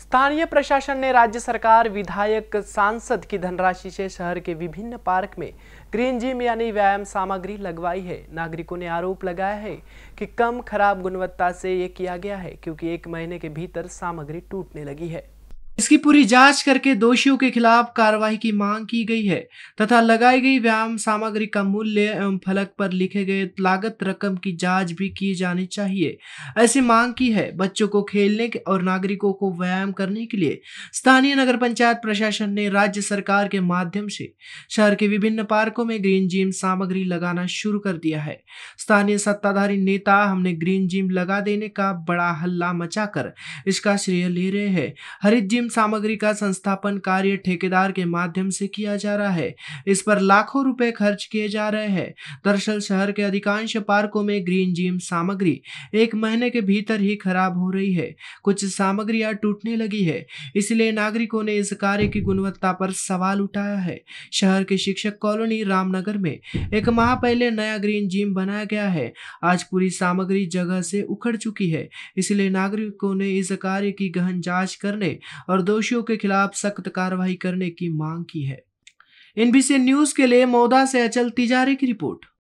स्थानीय प्रशासन ने राज्य सरकार विधायक सांसद की धनराशि से शहर के विभिन्न पार्क में ग्रीन जिम यानी व्यायाम सामग्री लगवाई है नागरिकों ने आरोप लगाया है कि कम खराब गुणवत्ता से ये किया गया है क्योंकि एक महीने के भीतर सामग्री टूटने लगी है इसकी पूरी जांच करके दोषियों के खिलाफ कार्रवाई की मांग की गई है तथा लगाई गई व्यायाम सामग्री का मूल्य एवं फलक पर लिखे गए लागत रकम की जांच भी की जानी चाहिए ऐसी मांग की है बच्चों को खेलने और नागरिकों को व्यायाम करने के लिए स्थानीय नगर पंचायत प्रशासन ने राज्य सरकार के माध्यम से शहर के विभिन्न पार्कों में ग्रीन जिम सामग्री लगाना शुरू कर दिया है स्थानीय सत्ताधारी नेता हमने ग्रीन जिम लगा देने का बड़ा हल्ला मचाकर इसका श्रेय ले रहे हैं हरित जिम सामग्री का संस्थापन कार्य ठेकेदार के माध्यम से किया जा रहा है इस पर लाखों रुपए खर्च किए जा रहे हैं दरअसल शहर के अधिकांश पार्कों में ग्रीन जिम सामग्री एक महीने के भीतर ही खराब हो रही है कुछ सामग्रियां टूटने लगी है इसलिए नागरिकों ने इस कार्य की गुणवत्ता पर सवाल उठाया है शहर के शिक्षक कॉलोनी रामनगर में एक माह पहले नया ग्रीन जिम बनाया गया है आज पूरी सामग्री जगह से उखड़ चुकी है इसलिए नागरिकों ने इस कार्य की गहन जांच करने और और दोषियों के खिलाफ सख्त कार्रवाई करने की मांग की है एनबीसी न्यूज के लिए मौदा से अचल तिजारी की रिपोर्ट